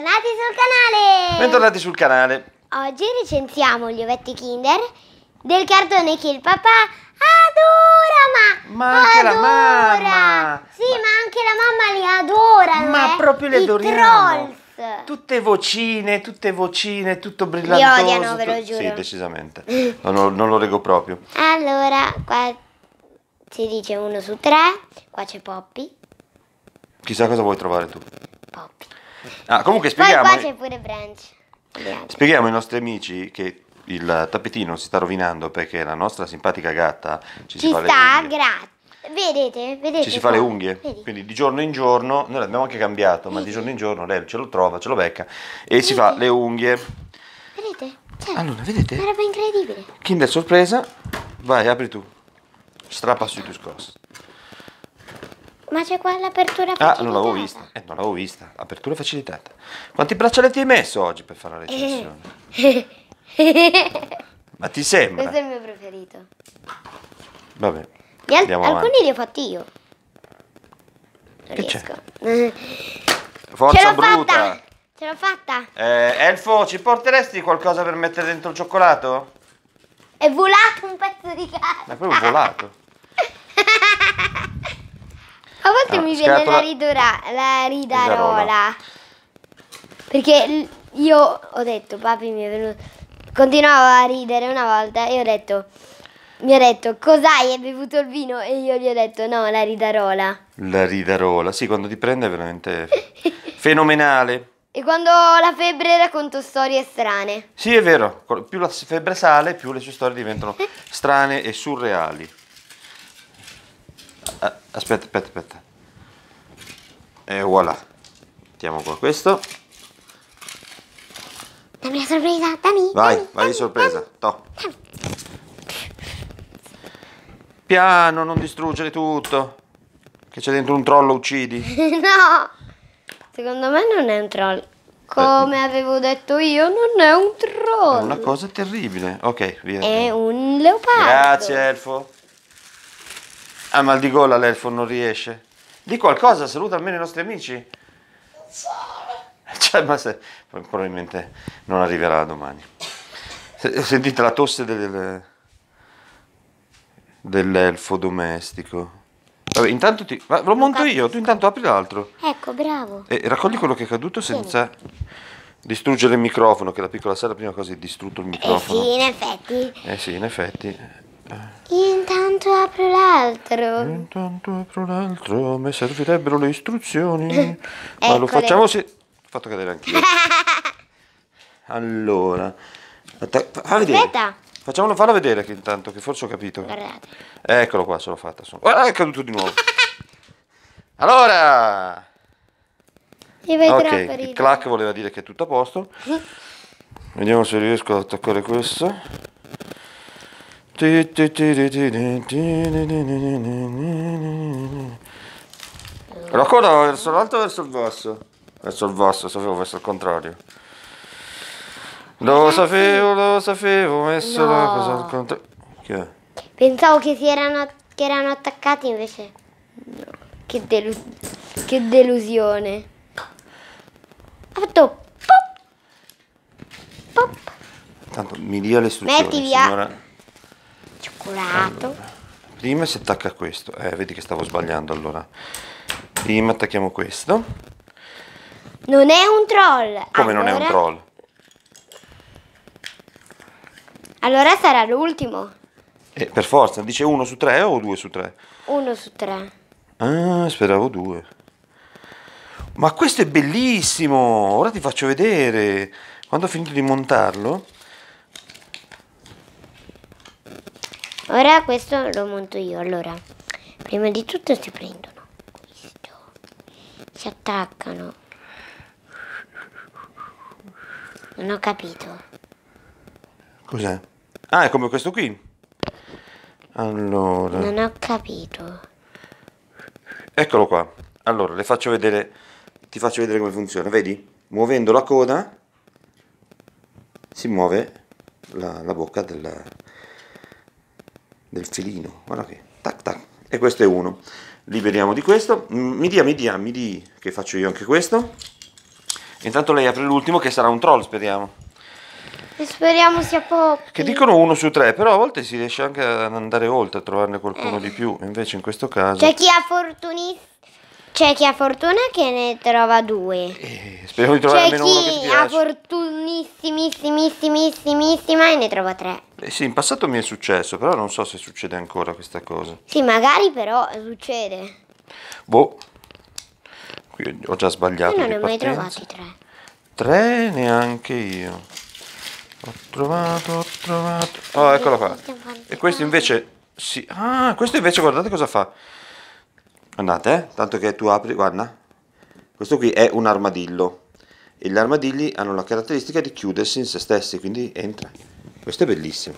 Bentornati sul canale! Bentornati sul canale! Oggi recensiamo gli ovetti Kinder del cartone che il papà adora, ma, ma anche adora. la mamma! Sì, ma... ma anche la mamma li adora! Ma eh? proprio le I Trolls. Tutte vocine, tutte vocine, tutto brillantoso. Li odiano, ve lo giuro. Sì, decisamente. non, non lo rego proprio. Allora, qua si dice uno su tre, qua c'è Poppy. Chissà cosa vuoi trovare tu. Poppy. Ah, comunque spieghiamo. Poi qua c'è pure Branch. Spieghiamo ai nostri amici che il tappetino si sta rovinando perché la nostra simpatica gatta ci, ci si fa sta grazie. Vedete, vedete. Ci si fa le unghie. Vedete. Quindi di giorno in giorno, noi l'abbiamo anche cambiato, ma di giorno in giorno lei ce lo trova, ce lo becca e vedete. si fa le unghie. Vedete? Cioè, allora, vedete? È una roba incredibile. Kinder sorpresa, vai, apri tu. Strappa sui tuoi ma c'è qua l'apertura facilitata. Ah, non l'avevo vista. Eh, non l'avevo vista. Apertura facilitata. Quanti braccialetti hai messo oggi per fare la eh. recensione? Ma ti sembra? Questo è il mio preferito. Vabbè. Al alcuni li ho fatti io. Non che c'è? Forza Ce bruta. Fatta. Ce l'ho fatta. Eh, Elfo, ci porteresti qualcosa per mettere dentro il cioccolato? È volato un pezzo di carta. Ma è proprio volato. A volte ah, mi viene la, ridora, la ridarola. ridarola. Perché io ho detto, papi mi è venuto... Continuavo a ridere una volta e ho detto... Mi ha detto, cos'hai? Hai bevuto il vino? E io gli ho detto, no, la ridarola. La ridarola, sì, quando ti prende è veramente fenomenale. E quando la febbre racconto storie strane. Sì, è vero, più la febbre sale, più le sue storie diventano strane e surreali. Eh, aspetta, aspetta, aspetta. E voilà. Mettiamo qua questo. Dammi la sorpresa, dammi. Vai, dammi, vai dammi, di sorpresa. Dammi, dammi. Piano, non distruggere tutto. Che c'è dentro un troll, lo uccidi. no, secondo me non è un troll. Come eh. avevo detto io, non è un troll. È una cosa terribile. Ok, via. È un leopardo. Grazie, Elfo. Ha mal di gola l'elfo, non riesce. Di qualcosa, saluta almeno i nostri amici. Cioè, ma se, probabilmente non arriverà domani. Sentite la tosse del, dell'elfo domestico. Vabbè, intanto ti... Ma lo monto io, tu intanto apri l'altro. Ecco, bravo. E raccogli quello che è caduto senza distruggere il microfono, che la piccola sera prima cosa ha distrutto il microfono. Eh sì, in effetti. Eh sì, in effetti. Intanto... Intanto apro l'altro. Intanto apro l'altro. A me servirebbero le istruzioni. Ma lo facciamo se... Ho fatto cadere anch'io. allora. Fa vedere. Aspetta. Facciamolo farla vedere che intanto, che forse ho capito. Guardate. Eccolo qua, ce l'ho fatta. Sono... Ah, è caduto di nuovo. Allora. ok, il clack voleva dire che è tutto a posto. Vediamo se riesco ad attaccare questo. La coda verso l'alto o verso il basso? Verso il basso, sapevo verso il contrario. Lo sapevo, lo sapevo, messo no. la cosa al contrario. Che Pensavo che, si erano, che erano attaccati invece. No. Che, delus che delusione. Ha fatto pop. Pop. Tanto mi dia le istruzioni, Metti via. Cioccolato. Allora, prima si attacca questo. Eh, vedi che stavo sbagliando allora. Prima attacchiamo questo. Non è un troll. Come allora... non è un troll? Allora sarà l'ultimo. Eh, per forza, dice uno su tre o due su tre? Uno su tre. Ah, speravo due. Ma questo è bellissimo! Ora ti faccio vedere. Quando ho finito di montarlo, Ora questo lo monto io. Allora, prima di tutto si prendono questo. Si attaccano. Non ho capito. Cos'è? Ah, è come questo qui. Allora. Non ho capito. Eccolo qua. Allora, le faccio vedere. Ti faccio vedere come funziona. Vedi? Muovendo la coda si muove la, la bocca della, del filino, guarda che, tac tac, e questo è uno. Liberiamo di questo, mm, mi dia, mi dia, mi dia, che faccio io anche questo. Intanto lei apre l'ultimo che sarà un troll, speriamo. Speriamo sia poco. Che dicono uno su tre, però a volte si riesce anche ad andare oltre, a trovarne qualcuno eh. di più, invece in questo caso... C'è chi ha fortunissimo c'è chi ha fortuna che ne trova due. Eh, speriamo di trovare C'è almeno uno che ti piace. ha fortunissimissimissima e ne trova tre. Eh sì, in passato mi è successo, però non so se succede ancora questa cosa. Sì, magari però succede. Boh. Qui ho già sbagliato. Io non ne ho mai trovati tre. Tre neanche io. Ho trovato, ho trovato. Oh, eccola qua. E questo invece... Sì. Ah, questo invece guardate cosa fa Andate, eh? tanto che tu apri, guarda. Questo qui è un armadillo. E gli armadilli hanno la caratteristica di chiudersi in se stessi, quindi entra. Questo è bellissimo.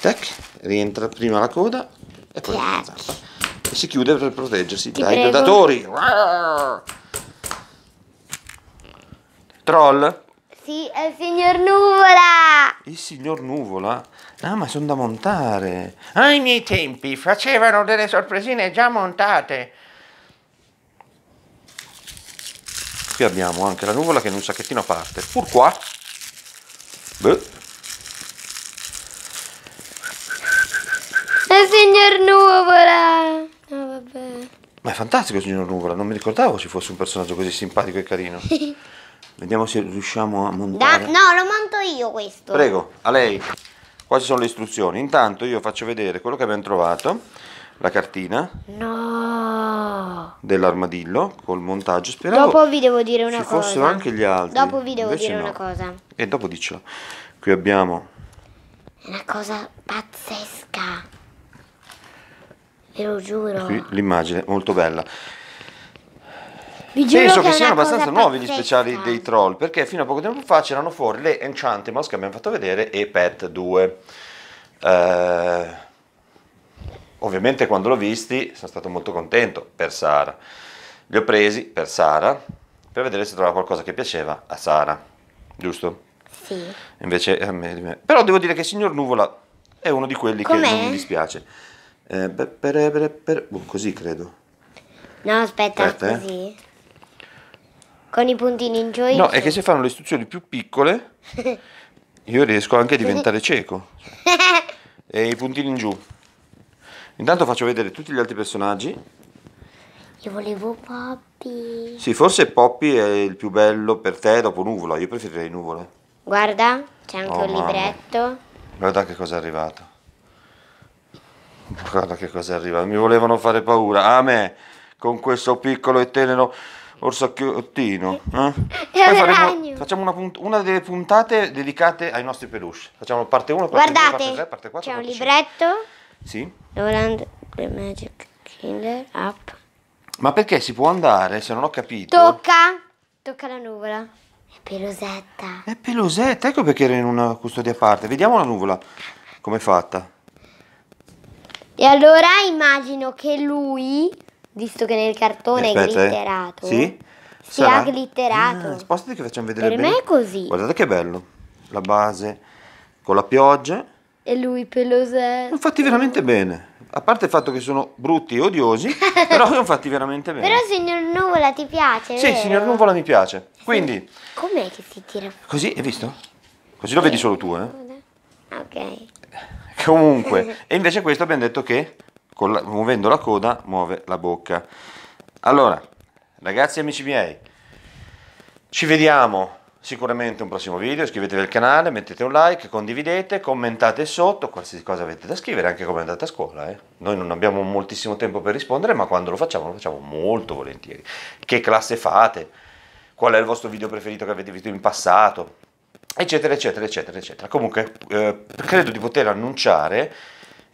Tac, rientra prima la coda e poi entra. E si chiude per proteggersi dai predatori. Troll. Sì, è il signor Nuvola! Il signor Nuvola? Ah, ma sono da montare! Ai ah, miei tempi facevano delle sorpresine già montate! Qui abbiamo anche la nuvola che in un sacchettino a parte. Pur qua... Beh. Il signor Nuvola! No, vabbè. Ma è fantastico il signor Nuvola, non mi ricordavo ci fosse un personaggio così simpatico e carino. Vediamo se riusciamo a montare. Da, no, lo monto io questo. Prego, a lei. Qua ci sono le istruzioni. Intanto io faccio vedere quello che abbiamo trovato. La cartina. No. Dell'armadillo col montaggio. Speravo dopo vi devo dire una ci cosa. Ci fossero anche gli altri. Dopo vi devo Invece dire no. una cosa. E dopo dicelo. Qui abbiamo... Una cosa pazzesca. Ve lo giuro. L'immagine molto bella. Vi Penso che, che siano abbastanza nuovi gli speciali dei troll, perché fino a poco tempo fa c'erano fuori le Enchantimals che abbiamo fatto vedere e Pet 2. Eh, ovviamente quando l'ho visti sono stato molto contento per Sara. Li ho presi per Sara, per vedere se trovava qualcosa che piaceva a Sara, giusto? Sì. Invece a eh, me, a me. Però devo dire che il Signor Nuvola è uno di quelli Com'è? che non mi dispiace. Eh, per, per, per, per, boh, così credo. No, aspetta, aspetta così. Eh. Con i puntini in giù. No, è che se fanno le istruzioni più piccole io riesco anche a diventare cieco. E i puntini in giù. Intanto faccio vedere tutti gli altri personaggi. Io volevo Poppy. Sì, forse Poppy è il più bello per te dopo Nuvola. Io preferirei Nuvola. Guarda, c'è anche oh, un mamma. libretto. Guarda che cosa è arrivato. Guarda che cosa è arrivato. Mi volevano fare paura. A me, con questo piccolo e tenero... Orsacchiottino. Eh? Faremo, facciamo una, punt- una, delle puntate dedicate ai nostri peluche. Facciamo parte 1, parte 2, parte 3, parte 4. C'è un libretto. Sì. Roland the Magic Killer Up. Ma perché si può andare se non ho capito? Tocca. Tocca la nuvola. È pelosetta. È pelosetta, ecco perché era in una custodia a parte. Vediamo la nuvola com'è fatta. E allora immagino che lui visto che nel cartone Aspetta, è eh. glitterato. Eh. Sì? Si ha glitterato. Ah, spostati che facciamo vedere per bene. Per me è così. Guardate che bello. La base con la pioggia. E lui pelosetto. Fatti veramente bene. A parte il fatto che sono brutti e odiosi, però sono fatti veramente bene. Però signor Nuvola ti piace, Sì, vero? signor Nuvola mi piace. Quindi... Com'è che si tira? Così, hai visto? Così lo eh. vedi solo tu, eh? Ah, ok. Comunque, e invece questo abbiamo detto che la, muovendo la coda muove la bocca. Allora, ragazzi e amici miei, ci vediamo sicuramente un prossimo video, iscrivetevi al canale, mettete un like, condividete, commentate sotto, qualsiasi cosa avete da scrivere, anche come andate a scuola. Eh. Noi non abbiamo moltissimo tempo per rispondere, ma quando lo facciamo lo facciamo molto volentieri. Che classe fate? Qual è il vostro video preferito che avete visto in passato? Eccetera, eccetera, eccetera, eccetera. Comunque, eh, credo di poter annunciare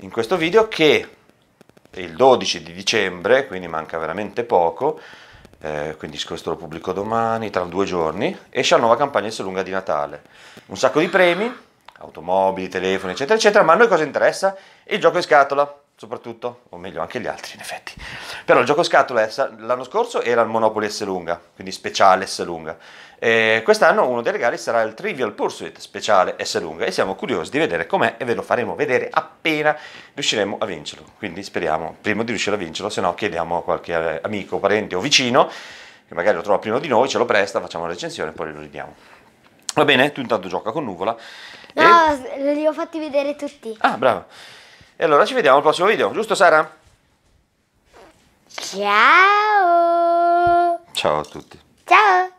in questo video che il 12 di dicembre, quindi manca veramente poco, eh, quindi questo lo pubblico domani, tra due giorni, esce la nuova campagna lunga di Natale. Un sacco di premi, automobili, telefoni, eccetera, eccetera, ma a noi cosa interessa? Il gioco in scatola soprattutto, o meglio anche gli altri in effetti. Però il gioco scatola l'anno scorso era il Monopoly S lunga, quindi speciale S lunga. E quest'anno uno dei regali sarà il Trivial Pursuit speciale S lunga e siamo curiosi di vedere com'è e ve lo faremo vedere appena riusciremo a vincerlo. Quindi speriamo prima di riuscire a vincerlo, se no chiediamo a qualche eh, amico, parente o vicino che magari lo trova prima di noi, ce lo presta, facciamo la recensione e poi lo ridiamo. Va bene? Tu intanto gioca con Nuvola. No, e... li ho fatti vedere tutti. Ah, bravo. E allora ci vediamo al prossimo video, giusto Sara? Ciao! Ciao a tutti! Ciao!